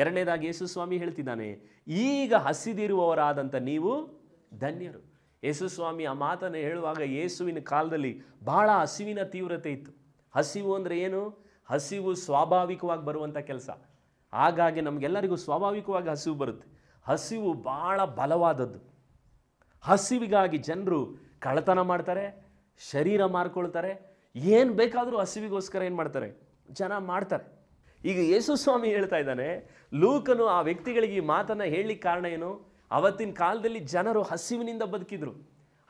ಎರಡನೇದಾಗಿ ಯೇಸುಸ್ವಾಮಿ ಹೇಳ್ತಿದ್ದಾನೆ ಈಗ ಹಸಿದಿರುವವರಾದಂಥ ನೀವು ಧನ್ಯರು ಯೇಸುಸ್ವಾಮಿ ಆ ಮಾತನ್ನು ಹೇಳುವಾಗ ಯೇಸುವಿನ ಕಾಲದಲ್ಲಿ ಬಹಳ ಹಸಿವಿನ ತೀವ್ರತೆ ಇತ್ತು ಹಸಿವು ಅಂದರೆ ಏನು ಹಸಿವು ಸ್ವಾಭಾವಿಕವಾಗಿ ಬರುವಂಥ ಕೆಲಸ ಹಾಗಾಗಿ ನಮಗೆಲ್ಲರಿಗೂ ಸ್ವಾಭಾವಿಕವಾಗಿ ಹಸಿವು ಬರುತ್ತೆ ಹಸಿವು ಭಾಳ ಬಲವಾದದ್ದು ಹಸಿವಿಗಾಗಿ ಜನರು ಕಳತನ ಮಾಡ್ತಾರೆ ಶರೀರ ಮಾರ್ಕೊಳ್ತಾರೆ ಏನು ಬೇಕಾದರೂ ಹಸಿವಿಗೋಸ್ಕರ ಏನು ಮಾಡ್ತಾರೆ ಜನ ಮಾಡ್ತಾರೆ ಈಗ ಯೇಸು ಸ್ವಾಮಿ ಹೇಳ್ತಾ ಇದ್ದಾನೆ ಲೂಕನು ಆ ವ್ಯಕ್ತಿಗಳಿಗೆ ಈ ಮಾತನ್ನು ಹೇಳಲಿಕ್ಕೆ ಕಾರಣ ಏನು ಅವತ್ತಿನ ಕಾಲದಲ್ಲಿ ಜನರು ಹಸಿವಿನಿಂದ ಬದುಕಿದ್ರು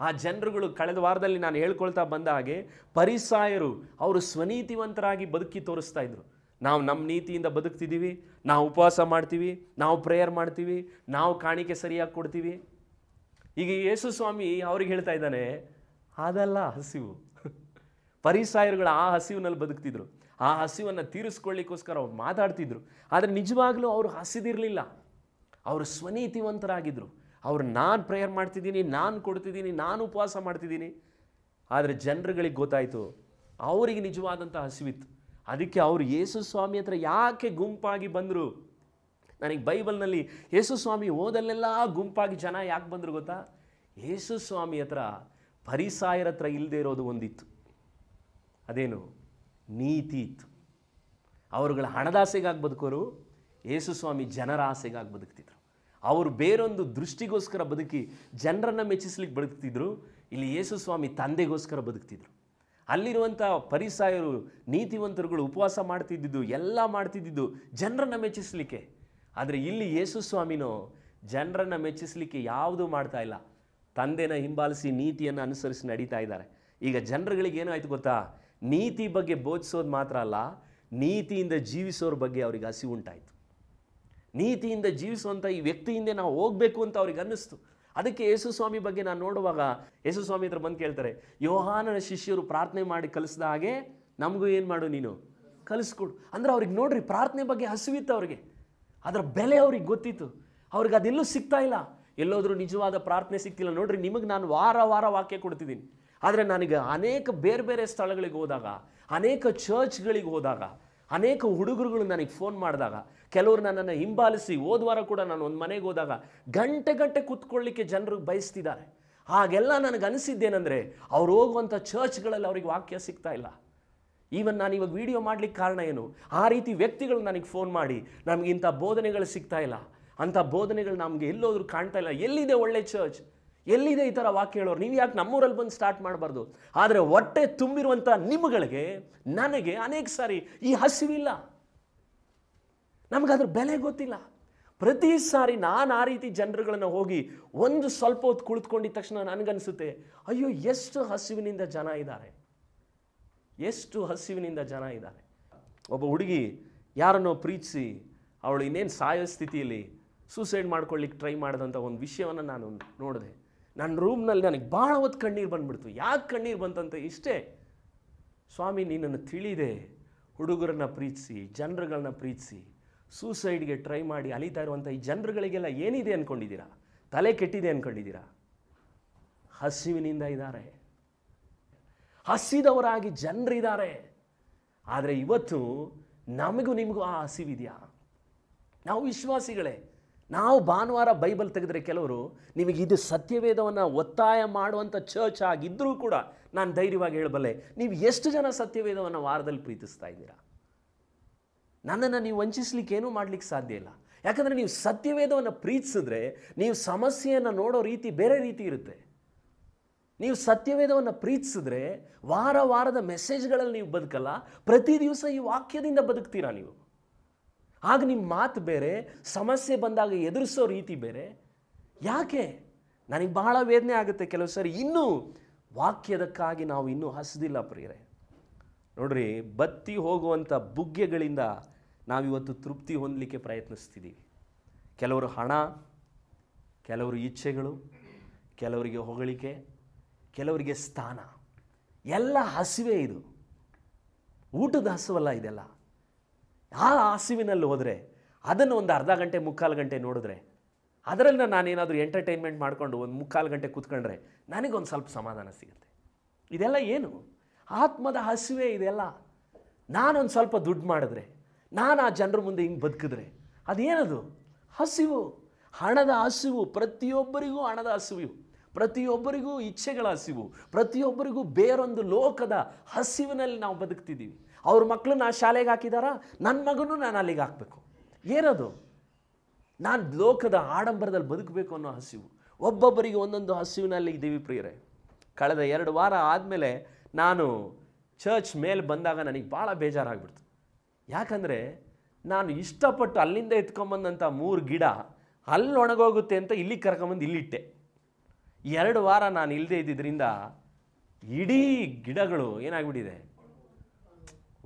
ಆ ಜನರುಗಳು ಕಳೆದ ವಾರದಲ್ಲಿ ನಾನು ಹೇಳ್ಕೊಳ್ತಾ ಬಂದ ಹಾಗೆ ಪರಿಸಾಯರು ಅವರು ಸ್ವನೀತಿವಂತರಾಗಿ ಬದುಕಿ ತೋರಿಸ್ತಾ ಇದ್ರು ನಾವು ನಮ್ಮ ನೀತಿಯಿಂದ ಬದುಕ್ತಿದ್ದೀವಿ ನಾವು ಉಪವಾಸ ಮಾಡ್ತೀವಿ ನಾವು ಪ್ರೇಯರ್ ಮಾಡ್ತೀವಿ ನಾವು ಕಾಣಿಕೆ ಸರಿಯಾಗಿ ಕೊಡ್ತೀವಿ ಈಗ ಯೇಸು ಸ್ವಾಮಿ ಅವ್ರಿಗೆ ಹೇಳ್ತಾ ಇದ್ದಾನೆ ಅದಲ್ಲ ಹಸಿವು ಪರಿಸಾಯರುಗಳು ಆ ಹಸಿವಿನಲ್ಲಿ ಬದುಕ್ತಿದ್ರು ಆ ಹಸಿವನ್ನು ತೀರಿಸ್ಕೊಳ್ಳಿಕ್ಕೋಸ್ಕರ ಅವ್ರು ಮಾತಾಡ್ತಿದ್ರು ಆದರೆ ನಿಜವಾಗ್ಲೂ ಅವರು ಹಸಿದಿರಲಿಲ್ಲ ಅವರು ಸ್ವನೀತಿವಂತರಾಗಿದ್ದರು ಅವರು ನಾನು ಪ್ರೇಯರ್ ಮಾಡ್ತಿದ್ದೀನಿ ನಾನು ಕೊಡ್ತಿದ್ದೀನಿ ನಾನು ಉಪವಾಸ ಮಾಡ್ತಿದ್ದೀನಿ ಆದರೆ ಜನರುಗಳಿಗೆ ಗೊತ್ತಾಯಿತು ಅವರಿಗೆ ನಿಜವಾದಂಥ ಹಸಿವಿತ್ತು ಅದಕ್ಕೆ ಅವರು ಯೇಸು ಸ್ವಾಮಿ ಹತ್ರ ಯಾಕೆ ಗುಂಪಾಗಿ ಬಂದರು ನನಗೆ ಬೈಬಲ್ನಲ್ಲಿ ಯೇಸು ಸ್ವಾಮಿ ಓದಲ್ಲೆಲ್ಲ ಗುಂಪಾಗಿ ಜನ ಯಾಕೆ ಬಂದರು ಗೊತ್ತಾ ಯೇಸು ಸ್ವಾಮಿ ಹತ್ರ ಪರಿಸಾಯರ ಹತ್ರ ಇಲ್ಲದೆ ಇರೋದು ಒಂದಿತ್ತು ಅದೇನು ನೀತಿ ಇತ್ತು ಅವರುಗಳ ಹಣದಾಸೆಗಾಗಿ ಬದುಕೋರು ಯೇಸುಸ್ವಾಮಿ ಜನರ ಆಸೆಗಾಗಿ ಬದುಕ್ತಿದ್ರು ಅವರು ಬೇರೊಂದು ದೃಷ್ಟಿಗೋಸ್ಕರ ಬದುಕಿ ಜನರನ್ನು ಮೆಚ್ಚಿಸ್ಲಿಕ್ಕೆ ಬದುಕ್ತಿದ್ರು ಇಲ್ಲಿ ಯೇಸುಸ್ವಾಮಿ ತಂದೆಗೋಸ್ಕರ ಬದುಕ್ತಿದ್ರು ಅಲ್ಲಿರುವಂಥ ಪರಿಸಾಯರು ನೀತಿವಂತರುಗಳು ಉಪವಾಸ ಮಾಡ್ತಿದ್ದಿದ್ದು ಎಲ್ಲ ಮಾಡ್ತಿದ್ದಿದ್ದು ಜನರನ್ನು ಮೆಚ್ಚಿಸ್ಲಿಕ್ಕೆ ಆದರೆ ಇಲ್ಲಿ ಯೇಸುಸ್ವಾಮಿನೋ ಜನರನ್ನು ಮೆಚ್ಚಿಸಲಿಕ್ಕೆ ಯಾವುದೂ ಮಾಡ್ತಾ ಇಲ್ಲ ತಂದೆನ ಹಿಂಬಾಲಿಸಿ ನೀತಿಯನ್ನು ಅನುಸರಿಸಿ ನಡೀತಾ ಇದ್ದಾರೆ ಈಗ ಜನರುಗಳಿಗೆ ಏನಾಯಿತು ಗೊತ್ತಾ ನೀತಿ ಬಗ್ಗೆ ಬೋಧಿಸೋದು ಮಾತ್ರ ಅಲ್ಲ ನೀತಿಯಿಂದ ಜೀವಿಸೋರ ಬಗ್ಗೆ ಅವ್ರಿಗೆ ಹಸಿ ಉಂಟಾಯಿತು ನೀತಿಯಿಂದ ಜೀವಿಸುವಂಥ ಈ ವ್ಯಕ್ತಿಯಿಂದ ನಾವು ಹೋಗಬೇಕು ಅಂತ ಅವ್ರಿಗೆ ಅನ್ನಿಸ್ತು ಅದಕ್ಕೆ ಯೇಸು ಸ್ವಾಮಿ ಬಗ್ಗೆ ನಾನು ನೋಡುವಾಗ ಸ್ವಾಮಿ ಹತ್ರ ಬಂದು ಕೇಳ್ತಾರೆ ಯೋಹಾನನ ಶಿಷ್ಯರು ಪ್ರಾರ್ಥನೆ ಮಾಡಿ ಕಲಿಸಿದ ಹಾಗೆ ನಮಗೂ ಏನು ಮಾಡು ನೀನು ಕಲಿಸ್ಕೊಡು ಅಂದರೆ ಅವ್ರಿಗೆ ನೋಡ್ರಿ ಪ್ರಾರ್ಥನೆ ಬಗ್ಗೆ ಹಸಿವಿತ್ತು ಅವ್ರಿಗೆ ಅದರ ಬೆಲೆ ಅವ್ರಿಗೆ ಗೊತ್ತಿತ್ತು ಅವ್ರಿಗೆ ಅದೆಲ್ಲೂ ಸಿಗ್ತಾ ಇಲ್ಲ ಎಲ್ಲೋದ್ರೂ ನಿಜವಾದ ಪ್ರಾರ್ಥನೆ ಸಿಗ್ತಿಲ್ಲ ನೋಡ್ರಿ ನಿಮಗೆ ನಾನು ವಾರ ವಾರ ವಾಕ್ಯ ಕೊಡ್ತಿದ್ದೀನಿ ಆದರೆ ನನಗೆ ಅನೇಕ ಬೇರೆ ಬೇರೆ ಸ್ಥಳಗಳಿಗೆ ಹೋದಾಗ ಅನೇಕ ಚರ್ಚ್ಗಳಿಗೆ ಹೋದಾಗ ಅನೇಕ ಹುಡುಗರುಗಳು ನನಗೆ ಫೋನ್ ಮಾಡಿದಾಗ ಕೆಲವರು ನನ್ನನ್ನು ಹಿಂಬಾಲಿಸಿ ಹೋದ್ವಾರ ಕೂಡ ನಾನು ಒಂದು ಮನೆಗೆ ಹೋದಾಗ ಗಂಟೆ ಗಂಟೆ ಕೂತ್ಕೊಳ್ಳಿಕ್ಕೆ ಜನರು ಬಯಸ್ತಿದ್ದಾರೆ ಹಾಗೆಲ್ಲ ನನಗೆ ಅನಿಸಿದ್ದೇನೆಂದರೆ ಅವ್ರು ಹೋಗುವಂಥ ಚರ್ಚ್ಗಳಲ್ಲಿ ಅವ್ರಿಗೆ ವಾಕ್ಯ ಸಿಗ್ತಾ ಇಲ್ಲ ಈವನ್ ನಾನು ಇವಾಗ ವಿಡಿಯೋ ಮಾಡಲಿಕ್ಕೆ ಕಾರಣ ಏನು ಆ ರೀತಿ ವ್ಯಕ್ತಿಗಳು ನನಗೆ ಫೋನ್ ಮಾಡಿ ನಮಗೆ ಇಂಥ ಬೋಧನೆಗಳು ಸಿಗ್ತಾ ಇಲ್ಲ ಅಂಥ ಬೋಧನೆಗಳು ನಮಗೆ ಎಲ್ಲೋದ್ರೂ ಕಾಣ್ತಾ ಇಲ್ಲ ಎಲ್ಲಿದೆ ಒಳ್ಳೆ ಚರ್ಚ್ ಎಲ್ಲಿದೆ ಈ ಥರ ವಾಕ್ಯ ಹೇಳೋರು ನೀವು ಯಾಕೆ ನಮ್ಮೂರಲ್ಲಿ ಬಂದು ಸ್ಟಾರ್ಟ್ ಮಾಡಬಾರ್ದು ಆದರೆ ಹೊಟ್ಟೆ ತುಂಬಿರುವಂಥ ನಿಮ್ಮಗಳಿಗೆ ನನಗೆ ಅನೇಕ ಸಾರಿ ಈ ಹಸಿವಿಲ್ಲ ನಮಗದ್ರ ಬೆಲೆ ಗೊತ್ತಿಲ್ಲ ಪ್ರತಿ ಸಾರಿ ನಾನು ಆ ರೀತಿ ಜನರುಗಳನ್ನು ಹೋಗಿ ಒಂದು ಸ್ವಲ್ಪ ಹೊತ್ತು ಕುಳಿತುಕೊಂಡಿದ್ದ ತಕ್ಷಣ ನನಗನ್ಸುತ್ತೆ ಅಯ್ಯೋ ಎಷ್ಟು ಹಸಿವಿನಿಂದ ಜನ ಇದ್ದಾರೆ ಎಷ್ಟು ಹಸಿವಿನಿಂದ ಜನ ಇದ್ದಾರೆ ಒಬ್ಬ ಹುಡುಗಿ ಯಾರನ್ನೋ ಪ್ರೀತಿಸಿ ಅವಳು ಇನ್ನೇನು ಸಾಯೋ ಸ್ಥಿತಿಯಲ್ಲಿ ಸೂಸೈಡ್ ಮಾಡ್ಕೊಳ್ಳಿಕ್ಕೆ ಟ್ರೈ ಮಾಡಿದಂಥ ಒಂದು ವಿಷಯವನ್ನು ನಾನು ನೋಡಿದೆ ನನ್ನ ರೂಮ್ನಲ್ಲಿ ನನಗೆ ಭಾಳ ಹೊತ್ತು ಕಣ್ಣೀರು ಬಂದುಬಿಡ್ತು ಯಾಕೆ ಕಣ್ಣೀರು ಬಂತಂತ ಇಷ್ಟೇ ಸ್ವಾಮಿ ನೀನನ್ನು ತಿಳಿದೆ ಹುಡುಗರನ್ನ ಪ್ರೀತಿಸಿ ಜನರುಗಳನ್ನ ಪ್ರೀತಿಸಿ ಸೂಸೈಡ್ಗೆ ಟ್ರೈ ಮಾಡಿ ಅಲಿತಾ ಇರುವಂಥ ಈ ಜನರುಗಳಿಗೆಲ್ಲ ಏನಿದೆ ಅಂದ್ಕೊಂಡಿದ್ದೀರಾ ತಲೆ ಕೆಟ್ಟಿದೆ ಅಂದ್ಕೊಂಡಿದ್ದೀರಾ ಹಸಿವಿನಿಂದ ಇದ್ದಾರೆ ಹಸಿದವರಾಗಿ ಜನರಿದ್ದಾರೆ ಆದರೆ ಇವತ್ತು ನಮಗೂ ನಿಮಗೂ ಆ ಹಸಿವಿದೆಯಾ ನಾವು ವಿಶ್ವಾಸಿಗಳೇ ನಾವು ಭಾನುವಾರ ಬೈಬಲ್ ತೆಗೆದರೆ ಕೆಲವರು ನಿಮಗೆ ಇದು ಸತ್ಯವೇದವನ್ನು ಒತ್ತಾಯ ಮಾಡುವಂಥ ಚರ್ಚ್ ಆಗಿದ್ದರೂ ಕೂಡ ನಾನು ಧೈರ್ಯವಾಗಿ ಹೇಳಬಲ್ಲೆ ನೀವು ಎಷ್ಟು ಜನ ಸತ್ಯವೇದವನ್ನು ವಾರದಲ್ಲಿ ಪ್ರೀತಿಸ್ತಾ ಇದ್ದೀರಾ ನನ್ನನ್ನು ನೀವು ವಂಚಿಸ್ಲಿಕ್ಕೆ ಏನೂ ಮಾಡಲಿಕ್ಕೆ ಸಾಧ್ಯ ಇಲ್ಲ ಯಾಕಂದರೆ ನೀವು ಸತ್ಯವೇದವನ್ನು ಪ್ರೀತಿಸಿದ್ರೆ ನೀವು ಸಮಸ್ಯೆಯನ್ನು ನೋಡೋ ರೀತಿ ಬೇರೆ ರೀತಿ ಇರುತ್ತೆ ನೀವು ಸತ್ಯವೇದವನ್ನು ಪ್ರೀತಿಸಿದ್ರೆ ವಾರ ವಾರದ ಮೆಸೇಜ್ಗಳಲ್ಲಿ ನೀವು ಬದುಕಲ್ಲ ಪ್ರತಿ ದಿವಸ ಈ ವಾಕ್ಯದಿಂದ ಬದುಕ್ತೀರಾ ನೀವು ಆಗ ನಿಮ್ಮ ಮಾತು ಬೇರೆ ಸಮಸ್ಯೆ ಬಂದಾಗ ಎದುರಿಸೋ ರೀತಿ ಬೇರೆ ಯಾಕೆ ನನಗೆ ಬಹಳ ವೇದನೆ ಆಗುತ್ತೆ ಕೆಲವು ಸರಿ ಇನ್ನೂ ವಾಕ್ಯದಕ್ಕಾಗಿ ನಾವು ಇನ್ನೂ ಹಸಿದಿಲ್ಲ ಪ್ರಿಯರೇ ನೋಡ್ರಿ ಬತ್ತಿ ಹೋಗುವಂಥ ಬುಗ್ಗೆಗಳಿಂದ ನಾವಿವತ್ತು ತೃಪ್ತಿ ಹೊಂದಲಿಕ್ಕೆ ಪ್ರಯತ್ನಿಸ್ತಿದ್ದೀವಿ ಕೆಲವರು ಹಣ ಕೆಲವರು ಇಚ್ಛೆಗಳು ಕೆಲವರಿಗೆ ಹೊಗಳಿಕೆ ಕೆಲವರಿಗೆ ಸ್ಥಾನ ಎಲ್ಲ ಹಸಿವೆ ಇದು ಊಟದ ಹಸುವಲ್ಲ ಇದೆಲ್ಲ ಆ ಹಸಿವಿನಲ್ಲಿ ಹೋದರೆ ಅದನ್ನು ಒಂದು ಅರ್ಧ ಗಂಟೆ ಮುಕ್ಕಾಲು ಗಂಟೆ ನೋಡಿದ್ರೆ ಅದರಲ್ಲಿ ನಾನೇನಾದರೂ ಎಂಟರ್ಟೈನ್ಮೆಂಟ್ ಮಾಡಿಕೊಂಡು ಒಂದು ಮುಕ್ಕಾಲು ಗಂಟೆ ಕೂತ್ಕೊಂಡ್ರೆ ನನಗೊಂದು ಸ್ವಲ್ಪ ಸಮಾಧಾನ ಸಿಗುತ್ತೆ ಇದೆಲ್ಲ ಏನು ಆತ್ಮದ ಹಸಿವೆ ಇದೆಲ್ಲ ನಾನೊಂದು ಸ್ವಲ್ಪ ದುಡ್ಡು ಮಾಡಿದ್ರೆ ನಾನು ಆ ಜನರ ಮುಂದೆ ಹಿಂಗೆ ಬದುಕಿದ್ರೆ ಅದೇನದು ಹಸಿವು ಹಣದ ಹಸಿವು ಪ್ರತಿಯೊಬ್ಬರಿಗೂ ಹಣದ ಹಸಿವು ಪ್ರತಿಯೊಬ್ಬರಿಗೂ ಇಚ್ಛೆಗಳ ಹಸಿವು ಪ್ರತಿಯೊಬ್ಬರಿಗೂ ಬೇರೊಂದು ಲೋಕದ ಹಸಿವಿನಲ್ಲಿ ನಾವು ಬದುಕ್ತಿದ್ದೀವಿ ಅವ್ರ ಮಕ್ಕಳನ್ನ ಆ ಶಾಲೆಗೆ ಹಾಕಿದಾರಾ ನನ್ನ ಮಗನೂ ನಾನು ಅಲ್ಲಿಗೆ ಹಾಕಬೇಕು ಏನದು ನಾನು ಲೋಕದ ಆಡಂಬರದಲ್ಲಿ ಬದುಕಬೇಕು ಅನ್ನೋ ಹಸಿವು ಒಬ್ಬೊಬ್ಬರಿಗೆ ಒಂದೊಂದು ಹಸಿವಿನಲ್ಲಿ ಇದ್ದೀವಿ ಪ್ರಿಯರೇ ಕಳೆದ ಎರಡು ವಾರ ಆದಮೇಲೆ ನಾನು ಚರ್ಚ್ ಮೇಲೆ ಬಂದಾಗ ನನಗೆ ಭಾಳ ಬೇಜಾರಾಗ್ಬಿಡ್ತು ಯಾಕಂದರೆ ನಾನು ಇಷ್ಟಪಟ್ಟು ಅಲ್ಲಿಂದ ಎತ್ಕೊಂಬಂದಂಥ ಮೂರು ಗಿಡ ಅಲ್ಲಿ ಒಣಗೋಗುತ್ತೆ ಅಂತ ಇಲ್ಲಿಗೆ ಕರ್ಕೊಂಬಂದು ಇಲ್ಲಿಟ್ಟೆ ಎರಡು ವಾರ ನಾನು ಇಲ್ಲದೆ ಇದ್ದಿದ್ದರಿಂದ ಇಡೀ ಗಿಡಗಳು ಏನಾಗ್ಬಿಟ್ಟಿದೆ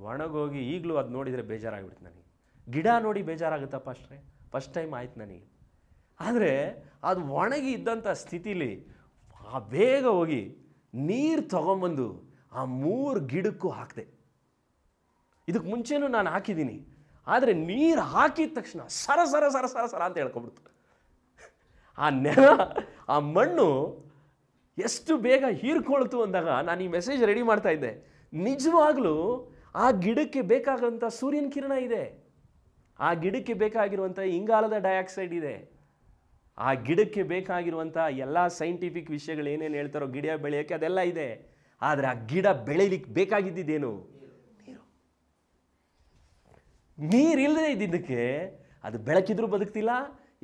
ಒಣಗೋಗಿ ಈಗಲೂ ಅದು ನೋಡಿದರೆ ಬೇಜಾರಾಗಿಬಿಡ್ತು ನನಗೆ ಗಿಡ ನೋಡಿ ಬೇಜಾರಾಗುತ್ತಪ್ಪ ಅಷ್ಟೇ ಫಸ್ಟ್ ಟೈಮ್ ಆಯ್ತು ನನಗೆ ಆದರೆ ಅದು ಒಣಗಿ ಇದ್ದಂಥ ಸ್ಥಿತಿಲಿ ಆ ಬೇಗ ಹೋಗಿ ನೀರು ತೊಗೊಂಬಂದು ಆ ಮೂರು ಗಿಡಕ್ಕೂ ಹಾಕಿದೆ ಇದಕ್ಕೆ ಮುಂಚೆನೂ ನಾನು ಹಾಕಿದ್ದೀನಿ ಆದರೆ ನೀರು ಹಾಕಿದ ತಕ್ಷಣ ಸರ ಸರ ಸರ ಸರ ಸರ ಅಂತ ಹೇಳ್ಕೊಬಿಡ್ತು ಆ ನೆಲ ಆ ಮಣ್ಣು ಎಷ್ಟು ಬೇಗ ಹೀರ್ಕೊಳ್ತು ಅಂದಾಗ ನಾನು ಈ ಮೆಸೇಜ್ ರೆಡಿ ಮಾಡ್ತಾ ಇದ್ದೆ ನಿಜವಾಗ್ಲೂ ಆ ಗಿಡಕ್ಕೆ ಬೇಕಾದಂಥ ಸೂರ್ಯನ ಕಿರಣ ಇದೆ ಆ ಗಿಡಕ್ಕೆ ಬೇಕಾಗಿರುವಂಥ ಇಂಗಾಲದ ಡೈಆಕ್ಸೈಡ್ ಇದೆ ಆ ಗಿಡಕ್ಕೆ ಬೇಕಾಗಿರುವಂಥ ಎಲ್ಲ ಸೈಂಟಿಫಿಕ್ ವಿಷಯಗಳು ಏನೇನು ಹೇಳ್ತಾರೋ ಗಿಡ ಬೆಳೆಯೋಕ್ಕೆ ಅದೆಲ್ಲ ಇದೆ ಆದರೆ ಆ ಗಿಡ ಬೆಳೀಲಿಕ್ಕೆ ಬೇಕಾಗಿದ್ದೇನು ನೀರು ನೀರಿಲ್ಲದೆ ಇದ್ದಿದ್ದಕ್ಕೆ ಅದು ಬೆಳಕಿದ್ರೂ ಬದುಕ್ತಿಲ್ಲ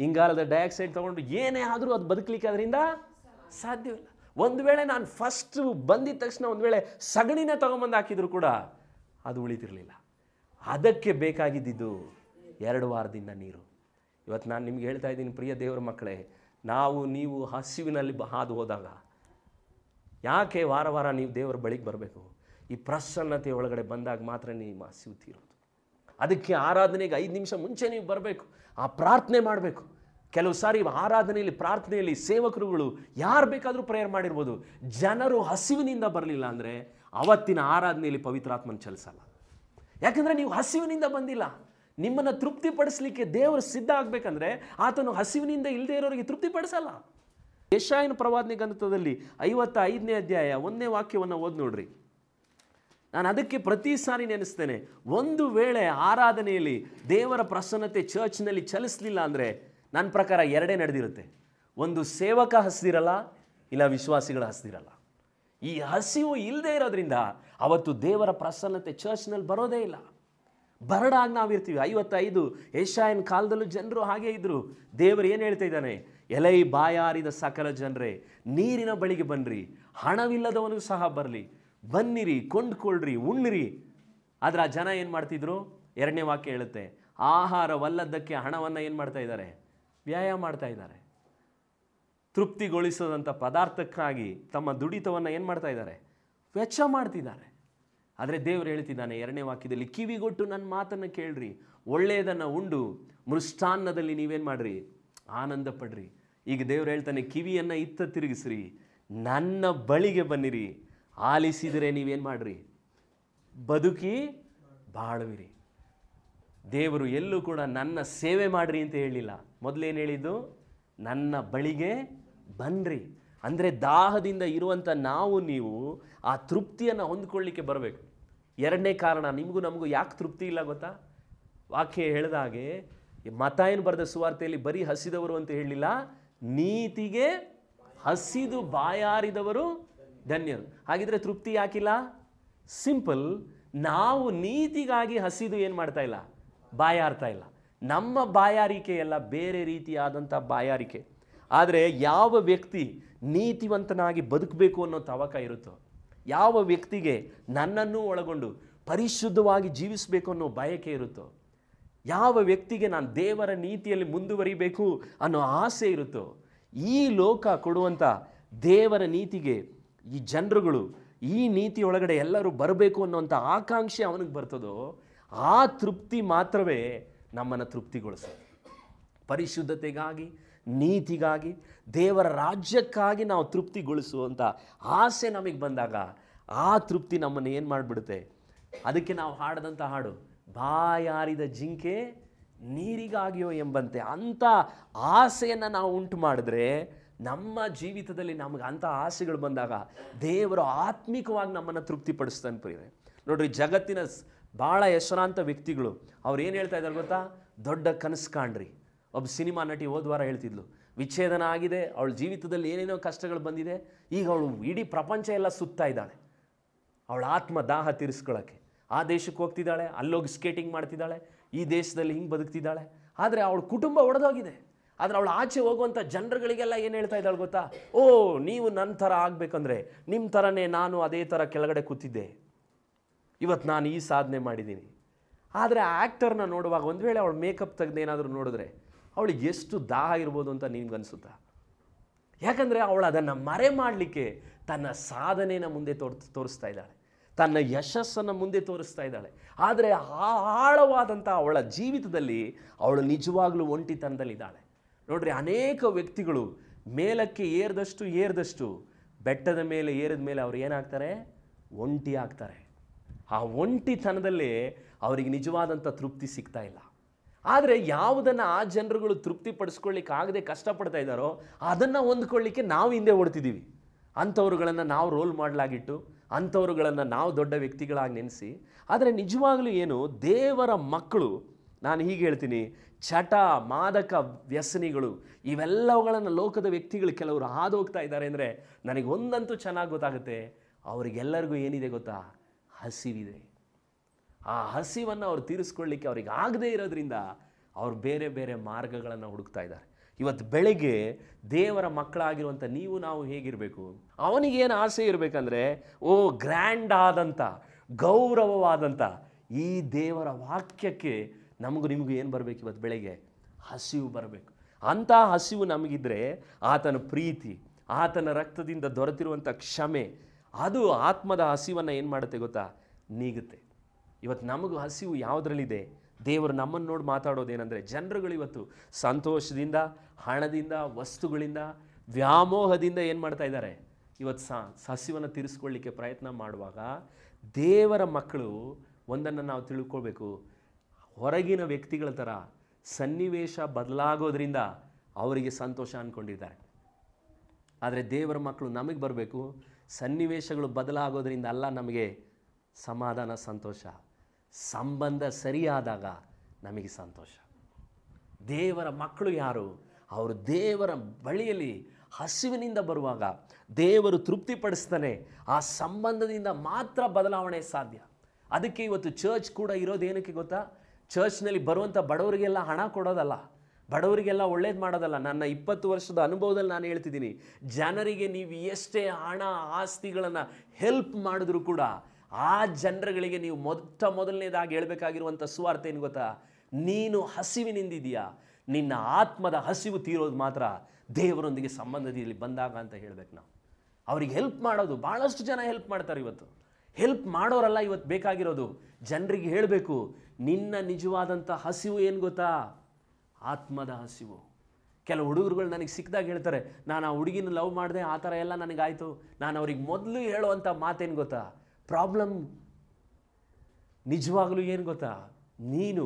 ಇಂಗಾಲದ ಡೈಆಕ್ಸೈಡ್ ತೊಗೊಂಡು ಏನೇ ಆದರೂ ಅದು ಬದುಕಲಿಕ್ಕೆ ಅದರಿಂದ ಸಾಧ್ಯವಿಲ್ಲ ಒಂದು ವೇಳೆ ನಾನು ಫಸ್ಟ್ ಬಂದಿದ ತಕ್ಷಣ ಒಂದು ವೇಳೆ ಸಗಣಿನೇ ತೊಗೊಂಬಂದು ಹಾಕಿದ್ರು ಕೂಡ ಅದು ಉಳಿದಿರಲಿಲ್ಲ ಅದಕ್ಕೆ ಬೇಕಾಗಿದ್ದಿದ್ದು ಎರಡು ವಾರದಿಂದ ನೀರು ಇವತ್ತು ನಾನು ನಿಮ್ಗೆ ಹೇಳ್ತಾ ಇದ್ದೀನಿ ಪ್ರಿಯ ದೇವರ ಮಕ್ಕಳೇ ನಾವು ನೀವು ಹಸಿವಿನಲ್ಲಿ ಹಾದು ಹೋದಾಗ ಯಾಕೆ ವಾರ ವಾರ ನೀವು ದೇವರ ಬಳಿಗೆ ಬರಬೇಕು ಈ ಪ್ರಸನ್ನತೆ ಒಳಗಡೆ ಬಂದಾಗ ಮಾತ್ರ ನಿಮ್ಮ ಹಸಿವು ತೀರೋದು ಅದಕ್ಕೆ ಆರಾಧನೆಗೆ ಐದು ನಿಮಿಷ ಮುಂಚೆ ನೀವು ಬರಬೇಕು ಆ ಪ್ರಾರ್ಥನೆ ಮಾಡಬೇಕು ಕೆಲವು ಸಾರಿ ಆರಾಧನೆಯಲ್ಲಿ ಪ್ರಾರ್ಥನೆಯಲ್ಲಿ ಸೇವಕರುಗಳು ಯಾರು ಬೇಕಾದರೂ ಪ್ರೇಯರ್ ಮಾಡಿರ್ಬೋದು ಜನರು ಹಸಿವಿನಿಂದ ಬರಲಿಲ್ಲ ಅಂದರೆ ಅವತ್ತಿನ ಆರಾಧನೆಯಲ್ಲಿ ಪವಿತ್ರಾತ್ಮನ ಚಲಿಸಲ್ಲ ಯಾಕಂದರೆ ನೀವು ಹಸಿವಿನಿಂದ ಬಂದಿಲ್ಲ ನಿಮ್ಮನ್ನು ತೃಪ್ತಿಪಡಿಸಲಿಕ್ಕೆ ದೇವರು ಸಿದ್ಧ ಆಗಬೇಕಂದ್ರೆ ಆತನು ಹಸಿವಿನಿಂದ ಇಲ್ಲದೆ ಇರೋರಿಗೆ ತೃಪ್ತಿಪಡಿಸಲ್ಲ ಯಶಾಯನ ಪ್ರವಾದನೆ ಗ್ರಂಥದಲ್ಲಿ ಐವತ್ತ ಐದನೇ ಅಧ್ಯಾಯ ಒಂದನೇ ವಾಕ್ಯವನ್ನು ಓದಿ ನೋಡ್ರಿ ನಾನು ಅದಕ್ಕೆ ಪ್ರತಿ ಸಾರಿ ನೆನೆಸ್ತೇನೆ ಒಂದು ವೇಳೆ ಆರಾಧನೆಯಲ್ಲಿ ದೇವರ ಪ್ರಸನ್ನತೆ ಚರ್ಚ್ನಲ್ಲಿ ಚಲಿಸಲಿಲ್ಲ ಅಂದರೆ ನನ್ನ ಪ್ರಕಾರ ಎರಡೇ ನಡೆದಿರುತ್ತೆ ಒಂದು ಸೇವಕ ಹಸ್ದಿರಲ್ಲ ಇಲ್ಲ ವಿಶ್ವಾಸಿಗಳ ಹಸ್ದಿರಲ್ಲ ಈ ಹಸಿವು ಇಲ್ಲದೆ ಇರೋದ್ರಿಂದ ಅವತ್ತು ದೇವರ ಪ್ರಸನ್ನತೆ ಚರ್ಚ್ನಲ್ಲಿ ಬರೋದೇ ಇಲ್ಲ ಬರಡಾಗಿ ನಾವಿರ್ತೀವಿ ಐವತ್ತೈದು ಏಷ್ಯಾಯನ್ ಕಾಲದಲ್ಲೂ ಜನರು ಹಾಗೆ ಇದ್ದರು ದೇವರು ಏನು ಹೇಳ್ತಾ ಇದ್ದಾನೆ ಎಲೈ ಬಾಯಾರಿದ ಸಕಲ ಜನರೇ ನೀರಿನ ಬಳಿಗೆ ಬನ್ನಿರಿ ಹಣವಿಲ್ಲದವನಿಗೂ ಸಹ ಬರಲಿ ಬನ್ನಿರಿ ಕೊಂಡ್ಕೊಳ್ಳ್ರಿ ಉಣ್ಣಿರಿ ಆದರೆ ಆ ಜನ ಏನು ಮಾಡ್ತಿದ್ರು ಎರಡನೇ ವಾಕ್ಯ ಹೇಳುತ್ತೆ ಆಹಾರವಲ್ಲದ್ದಕ್ಕೆ ಹಣವನ್ನು ಏನು ಮಾಡ್ತಾ ಇದ್ದಾರೆ ವ್ಯಾಯಾಮ ಮಾಡ್ತಾ ಇದ್ದಾರೆ ತೃಪ್ತಿಗೊಳಿಸದಂಥ ಪದಾರ್ಥಕ್ಕಾಗಿ ತಮ್ಮ ದುಡಿತವನ್ನು ಏನು ಮಾಡ್ತಾ ಇದ್ದಾರೆ ವೆಚ್ಚ ಮಾಡ್ತಿದ್ದಾರೆ ಆದರೆ ದೇವರು ಹೇಳ್ತಿದ್ದಾನೆ ಎರಡನೇ ವಾಕ್ಯದಲ್ಲಿ ಕಿವಿಗೊಟ್ಟು ನನ್ನ ಮಾತನ್ನು ಕೇಳ್ರಿ ಒಳ್ಳೆಯದನ್ನು ಉಂಡು ಮೃಷ್ಟಾನ್ನದಲ್ಲಿ ನೀವೇನು ಮಾಡ್ರಿ ಆನಂದ ಪಡ್ರಿ ಈಗ ದೇವರು ಹೇಳ್ತಾನೆ ಕಿವಿಯನ್ನು ಇತ್ತ ತಿರುಗಿಸ್ರಿ ನನ್ನ ಬಳಿಗೆ ಬನ್ನಿರಿ ಆಲಿಸಿದರೆ ನೀವೇನು ಮಾಡ್ರಿ ಬದುಕಿ ಬಾಳುವಿರಿ ದೇವರು ಎಲ್ಲೂ ಕೂಡ ನನ್ನ ಸೇವೆ ಮಾಡಿರಿ ಅಂತ ಹೇಳಿಲ್ಲ ಮೊದಲೇನು ಹೇಳಿದ್ದು ನನ್ನ ಬಳಿಗೆ ಬನ್ನಿರಿ ಅಂದರೆ ದಾಹದಿಂದ ಇರುವಂಥ ನಾವು ನೀವು ಆ ತೃಪ್ತಿಯನ್ನು ಹೊಂದ್ಕೊಳ್ಳಿಕ್ಕೆ ಬರಬೇಕು ಎರಡನೇ ಕಾರಣ ನಿಮಗೂ ನಮಗೂ ಯಾಕೆ ತೃಪ್ತಿ ಇಲ್ಲ ಗೊತ್ತಾ ವಾಕ್ಯ ಹೇಳಿದ ಹಾಗೆ ಏನು ಬರೆದ ಸುವಾರ್ತೆಯಲ್ಲಿ ಬರೀ ಹಸಿದವರು ಅಂತ ಹೇಳಲಿಲ್ಲ ನೀತಿಗೆ ಹಸಿದು ಬಾಯಾರಿದವರು ಧನ್ಯರು ಹಾಗಿದ್ರೆ ತೃಪ್ತಿ ಯಾಕಿಲ್ಲ ಸಿಂಪಲ್ ನಾವು ನೀತಿಗಾಗಿ ಹಸಿದು ಏನು ಮಾಡ್ತಾ ಇಲ್ಲ ಬಾಯಾರ್ತಾ ಇಲ್ಲ ನಮ್ಮ ಬಾಯಾರಿಕೆಯೆಲ್ಲ ಬೇರೆ ರೀತಿಯಾದಂಥ ಬಾಯಾರಿಕೆ ಆದರೆ ಯಾವ ವ್ಯಕ್ತಿ ನೀತಿವಂತನಾಗಿ ಬದುಕಬೇಕು ಅನ್ನೋ ತವಕ ಇರುತ್ತೋ ಯಾವ ವ್ಯಕ್ತಿಗೆ ನನ್ನನ್ನು ಒಳಗೊಂಡು ಪರಿಶುದ್ಧವಾಗಿ ಜೀವಿಸಬೇಕು ಅನ್ನೋ ಬಯಕೆ ಇರುತ್ತೋ ಯಾವ ವ್ಯಕ್ತಿಗೆ ನಾನು ದೇವರ ನೀತಿಯಲ್ಲಿ ಮುಂದುವರಿಬೇಕು ಅನ್ನೋ ಆಸೆ ಇರುತ್ತೋ ಈ ಲೋಕ ಕೊಡುವಂಥ ದೇವರ ನೀತಿಗೆ ಈ ಜನರುಗಳು ಈ ನೀತಿ ಒಳಗಡೆ ಎಲ್ಲರೂ ಬರಬೇಕು ಅನ್ನೋಂಥ ಆಕಾಂಕ್ಷೆ ಅವನಿಗೆ ಬರ್ತದೋ ಆ ತೃಪ್ತಿ ಮಾತ್ರವೇ ನಮ್ಮನ್ನು ತೃಪ್ತಿಗೊಳಿಸ್ತದೆ ಪರಿಶುದ್ಧತೆಗಾಗಿ ನೀತಿಗಾಗಿ ದೇವರ ರಾಜ್ಯಕ್ಕಾಗಿ ನಾವು ತೃಪ್ತಿಗೊಳಿಸುವಂಥ ಆಸೆ ನಮಗೆ ಬಂದಾಗ ಆ ತೃಪ್ತಿ ನಮ್ಮನ್ನು ಏನು ಮಾಡಿಬಿಡುತ್ತೆ ಅದಕ್ಕೆ ನಾವು ಹಾಡದಂಥ ಹಾಡು ಬಾಯಾರಿದ ಜಿಂಕೆ ನೀರಿಗಾಗಿಯೋ ಎಂಬಂತೆ ಅಂಥ ಆಸೆಯನ್ನು ನಾವು ಉಂಟು ಮಾಡಿದ್ರೆ ನಮ್ಮ ಜೀವಿತದಲ್ಲಿ ನಮಗೆ ಅಂಥ ಆಸೆಗಳು ಬಂದಾಗ ದೇವರು ಆತ್ಮಿಕವಾಗಿ ನಮ್ಮನ್ನು ತೃಪ್ತಿಪಡಿಸ್ತಾನೆ ಪ್ರಿಯರೆ ನೋಡ್ರಿ ಜಗತ್ತಿನ ಭಾಳ ಹೆಸರಾಂತ ವ್ಯಕ್ತಿಗಳು ಅವ್ರು ಏನು ಹೇಳ್ತಾ ಇದ್ದಾರೆ ಗೊತ್ತಾ ದೊಡ್ಡ ಕನಸು ಕಾಣ್ರಿ ಒಬ್ಬ ಸಿನಿಮಾ ನಟಿ ಹೋದ್ವಾರ ಹೇಳ್ತಿದ್ಲು ವಿಚ್ಛೇದನ ಆಗಿದೆ ಅವಳ ಜೀವಿತದಲ್ಲಿ ಏನೇನೋ ಕಷ್ಟಗಳು ಬಂದಿದೆ ಈಗ ಅವಳು ಇಡೀ ಪ್ರಪಂಚ ಎಲ್ಲ ಸುತ್ತಾ ಇದ್ದಾಳೆ ಅವಳ ಆತ್ಮ ದಾಹ ತೀರಿಸ್ಕೊಳ್ಳೋಕ್ಕೆ ಆ ದೇಶಕ್ಕೆ ಹೋಗ್ತಿದ್ದಾಳೆ ಅಲ್ಲೋಗಿ ಸ್ಕೇಟಿಂಗ್ ಮಾಡ್ತಿದ್ದಾಳೆ ಈ ದೇಶದಲ್ಲಿ ಹಿಂಗೆ ಬದುಕ್ತಿದ್ದಾಳೆ ಆದರೆ ಅವಳ ಕುಟುಂಬ ಒಡೆದೋಗಿದೆ ಆದರೆ ಅವಳು ಆಚೆ ಹೋಗುವಂಥ ಜನರುಗಳಿಗೆಲ್ಲ ಏನು ಹೇಳ್ತಾ ಇದ್ದಾಳೆ ಗೊತ್ತಾ ಓ ನೀವು ನನ್ನ ಥರ ಆಗಬೇಕಂದ್ರೆ ನಿಮ್ಮ ಥರನೇ ನಾನು ಅದೇ ಥರ ಕೆಳಗಡೆ ಕೂತಿದ್ದೆ ಇವತ್ತು ನಾನು ಈ ಸಾಧನೆ ಮಾಡಿದ್ದೀನಿ ಆದರೆ ಆ್ಯಕ್ಟರ್ನ ನೋಡುವಾಗ ಒಂದು ವೇಳೆ ಅವಳು ಮೇಕಪ್ ತೆಗೆದೇನಾದರೂ ನೋಡಿದ್ರೆ ಅವಳಿಗೆ ಎಷ್ಟು ದಾಹ ಇರ್ಬೋದು ಅಂತ ಅನಿಸುತ್ತಾ ಯಾಕಂದರೆ ಅವಳು ಅದನ್ನು ಮರೆ ಮಾಡಲಿಕ್ಕೆ ತನ್ನ ಸಾಧನೆಯನ್ನು ಮುಂದೆ ತೋರ್ ತೋರಿಸ್ತಾ ಇದ್ದಾಳೆ ತನ್ನ ಯಶಸ್ಸನ್ನು ಮುಂದೆ ತೋರಿಸ್ತಾ ಇದ್ದಾಳೆ ಆದರೆ ಆಳವಾದಂಥ ಅವಳ ಜೀವಿತದಲ್ಲಿ ಅವಳು ನಿಜವಾಗ್ಲೂ ಒಂಟಿತನದಲ್ಲಿದ್ದಾಳೆ ನೋಡ್ರಿ ಅನೇಕ ವ್ಯಕ್ತಿಗಳು ಮೇಲಕ್ಕೆ ಏರಿದಷ್ಟು ಏರಿದಷ್ಟು ಬೆಟ್ಟದ ಮೇಲೆ ಏರಿದ ಮೇಲೆ ಅವ್ರು ಏನಾಗ್ತಾರೆ ಒಂಟಿ ಆಗ್ತಾರೆ ಆ ಒಂಟಿತನದಲ್ಲಿ ಅವರಿಗೆ ನಿಜವಾದಂಥ ತೃಪ್ತಿ ಸಿಗ್ತಾ ಇಲ್ಲ ಆದರೆ ಯಾವುದನ್ನು ಆ ಜನರುಗಳು ಪಡಿಸ್ಕೊಳ್ಳಿಕ್ಕೆ ಆಗದೆ ಕಷ್ಟಪಡ್ತಾ ಇದ್ದಾರೋ ಅದನ್ನು ಹೊಂದ್ಕೊಳ್ಳಿಕ್ಕೆ ನಾವು ಹಿಂದೆ ಓಡ್ತಿದ್ದೀವಿ ಅಂಥವ್ರುಗಳನ್ನು ನಾವು ರೋಲ್ ಮಾಡಲಾಗಿಟ್ಟು ಅಂಥವ್ರುಗಳನ್ನು ನಾವು ದೊಡ್ಡ ವ್ಯಕ್ತಿಗಳಾಗಿ ನೆನೆಸಿ ಆದರೆ ನಿಜವಾಗಲೂ ಏನು ದೇವರ ಮಕ್ಕಳು ನಾನು ಹೀಗೆ ಹೇಳ್ತೀನಿ ಚಟ ಮಾದಕ ವ್ಯಸನಿಗಳು ಇವೆಲ್ಲವುಗಳನ್ನು ಲೋಕದ ವ್ಯಕ್ತಿಗಳು ಕೆಲವರು ಹಾದು ಹೋಗ್ತಾ ಇದ್ದಾರೆ ಅಂದರೆ ನನಗೆ ಒಂದಂತೂ ಚೆನ್ನಾಗಿ ಗೊತ್ತಾಗುತ್ತೆ ಅವರಿಗೆಲ್ಲರಿಗೂ ಏನಿದೆ ಗೊತ್ತಾ ಹಸಿವಿದೆ ಆ ಹಸಿವನ್ನು ಅವ್ರು ತೀರಿಸ್ಕೊಳ್ಳಿಕ್ಕೆ ಅವ್ರಿಗೆ ಆಗದೇ ಇರೋದ್ರಿಂದ ಅವ್ರು ಬೇರೆ ಬೇರೆ ಮಾರ್ಗಗಳನ್ನು ಹುಡುಕ್ತಾ ಇದ್ದಾರೆ ಇವತ್ತು ಬೆಳಿಗ್ಗೆ ದೇವರ ಮಕ್ಕಳಾಗಿರುವಂಥ ನೀವು ನಾವು ಹೇಗಿರಬೇಕು ಅವನಿಗೇನು ಆಸೆ ಇರಬೇಕಂದ್ರೆ ಓ ಗ್ರ್ಯಾಂಡ್ ಆದಂಥ ಗೌರವವಾದಂಥ ಈ ದೇವರ ವಾಕ್ಯಕ್ಕೆ ನಮಗೂ ನಿಮಗೂ ಏನು ಬರಬೇಕು ಇವತ್ತು ಬೆಳಗ್ಗೆ ಹಸಿವು ಬರಬೇಕು ಅಂಥ ಹಸಿವು ನಮಗಿದ್ರೆ ಆತನ ಪ್ರೀತಿ ಆತನ ರಕ್ತದಿಂದ ದೊರೆತಿರುವಂಥ ಕ್ಷಮೆ ಅದು ಆತ್ಮದ ಹಸಿವನ್ನು ಏನು ಮಾಡುತ್ತೆ ಗೊತ್ತಾ ನೀಗುತ್ತೆ ಇವತ್ತು ನಮಗೂ ಹಸಿವು ಯಾವುದರಲ್ಲಿದೆ ದೇವರು ನಮ್ಮನ್ನು ನೋಡಿ ಮಾತಾಡೋದೇನೆಂದರೆ ಜನರುಗಳು ಇವತ್ತು ಸಂತೋಷದಿಂದ ಹಣದಿಂದ ವಸ್ತುಗಳಿಂದ ವ್ಯಾಮೋಹದಿಂದ ಏನು ಮಾಡ್ತಾ ಇದ್ದಾರೆ ಇವತ್ತು ಸ ಹಸಿವನ್ನು ತೀರಿಸ್ಕೊಳ್ಳಿಕ್ಕೆ ಪ್ರಯತ್ನ ಮಾಡುವಾಗ ದೇವರ ಮಕ್ಕಳು ಒಂದನ್ನು ನಾವು ತಿಳ್ಕೊಳ್ಬೇಕು ಹೊರಗಿನ ವ್ಯಕ್ತಿಗಳ ಥರ ಸನ್ನಿವೇಶ ಬದಲಾಗೋದ್ರಿಂದ ಅವರಿಗೆ ಸಂತೋಷ ಅಂದ್ಕೊಂಡಿದ್ದಾರೆ ಆದರೆ ದೇವರ ಮಕ್ಕಳು ನಮಗೆ ಬರಬೇಕು ಸನ್ನಿವೇಶಗಳು ಬದಲಾಗೋದ್ರಿಂದ ಅಲ್ಲ ನಮಗೆ ಸಮಾಧಾನ ಸಂತೋಷ ಸಂಬಂಧ ಸರಿಯಾದಾಗ ನಮಗೆ ಸಂತೋಷ ದೇವರ ಮಕ್ಕಳು ಯಾರು ಅವರು ದೇವರ ಬಳಿಯಲ್ಲಿ ಹಸಿವಿನಿಂದ ಬರುವಾಗ ದೇವರು ತೃಪ್ತಿಪಡಿಸ್ತಾನೆ ಆ ಸಂಬಂಧದಿಂದ ಮಾತ್ರ ಬದಲಾವಣೆ ಸಾಧ್ಯ ಅದಕ್ಕೆ ಇವತ್ತು ಚರ್ಚ್ ಕೂಡ ಇರೋದೇನಕ್ಕೆ ಗೊತ್ತಾ ಚರ್ಚ್ನಲ್ಲಿ ಬರುವಂಥ ಬಡವರಿಗೆಲ್ಲ ಹಣ ಕೊಡೋದಲ್ಲ ಬಡವರಿಗೆಲ್ಲ ಒಳ್ಳೇದು ಮಾಡೋದಲ್ಲ ನನ್ನ ಇಪ್ಪತ್ತು ವರ್ಷದ ಅನುಭವದಲ್ಲಿ ನಾನು ಹೇಳ್ತಿದ್ದೀನಿ ಜನರಿಗೆ ನೀವು ಎಷ್ಟೇ ಹಣ ಆಸ್ತಿಗಳನ್ನು ಹೆಲ್ಪ್ ಮಾಡಿದ್ರೂ ಕೂಡ ಆ ಜನರುಗಳಿಗೆ ನೀವು ಮೊಟ್ಟ ಮೊದಲನೇದಾಗಿ ಹೇಳಬೇಕಾಗಿರುವಂಥ ಸುವಾರ್ಥ ಏನು ಗೊತ್ತಾ ನೀನು ಹಸಿವಿನಿಂದಿದೆಯಾ ನಿನ್ನ ಆತ್ಮದ ಹಸಿವು ತೀರೋದು ಮಾತ್ರ ದೇವರೊಂದಿಗೆ ಸಂಬಂಧದಲ್ಲಿ ಬಂದಾಗ ಅಂತ ಹೇಳಬೇಕು ನಾವು ಅವ್ರಿಗೆ ಹೆಲ್ಪ್ ಮಾಡೋದು ಭಾಳಷ್ಟು ಜನ ಹೆಲ್ಪ್ ಮಾಡ್ತಾರೆ ಇವತ್ತು ಹೆಲ್ಪ್ ಮಾಡೋರಲ್ಲ ಇವತ್ತು ಬೇಕಾಗಿರೋದು ಜನರಿಗೆ ಹೇಳಬೇಕು ನಿನ್ನ ನಿಜವಾದಂಥ ಹಸಿವು ಏನು ಗೊತ್ತಾ ಆತ್ಮದ ಹಸಿವು ಕೆಲವು ಹುಡುಗರುಗಳು ನನಗೆ ಸಿಕ್ಕದಾಗ ಹೇಳ್ತಾರೆ ನಾನು ಆ ಹುಡುಗಿನ ಲವ್ ಮಾಡಿದೆ ಆ ಥರ ಎಲ್ಲ ನನಗಾಯಿತು ನಾನು ಅವ್ರಿಗೆ ಮೊದಲು ಹೇಳುವಂಥ ಮಾತೇನು ಗೊತ್ತಾ ಪ್ರಾಬ್ಲಮ್ ನಿಜವಾಗಲೂ ಏನು ಗೊತ್ತಾ ನೀನು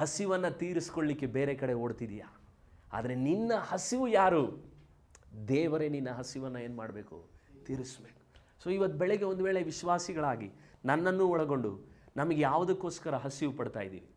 ಹಸಿವನ್ನು ತೀರಿಸ್ಕೊಳ್ಳಿಕ್ಕೆ ಬೇರೆ ಕಡೆ ಓಡ್ತಿದೀಯಾ ಆದರೆ ನಿನ್ನ ಹಸಿವು ಯಾರು ದೇವರೇ ನಿನ್ನ ಹಸಿವನ್ನು ಏನು ಮಾಡಬೇಕು ತೀರಿಸ್ಬೇಕು ಸೊ ಇವತ್ತು ಬೆಳಗ್ಗೆ ಒಂದು ವೇಳೆ ವಿಶ್ವಾಸಿಗಳಾಗಿ ನನ್ನನ್ನು ಒಳಗೊಂಡು ನಮಗೆ ಯಾವುದಕ್ಕೋಸ್ಕರ ಹಸಿವು ಪಡ್ತಾ ಇದ್ದೀವಿ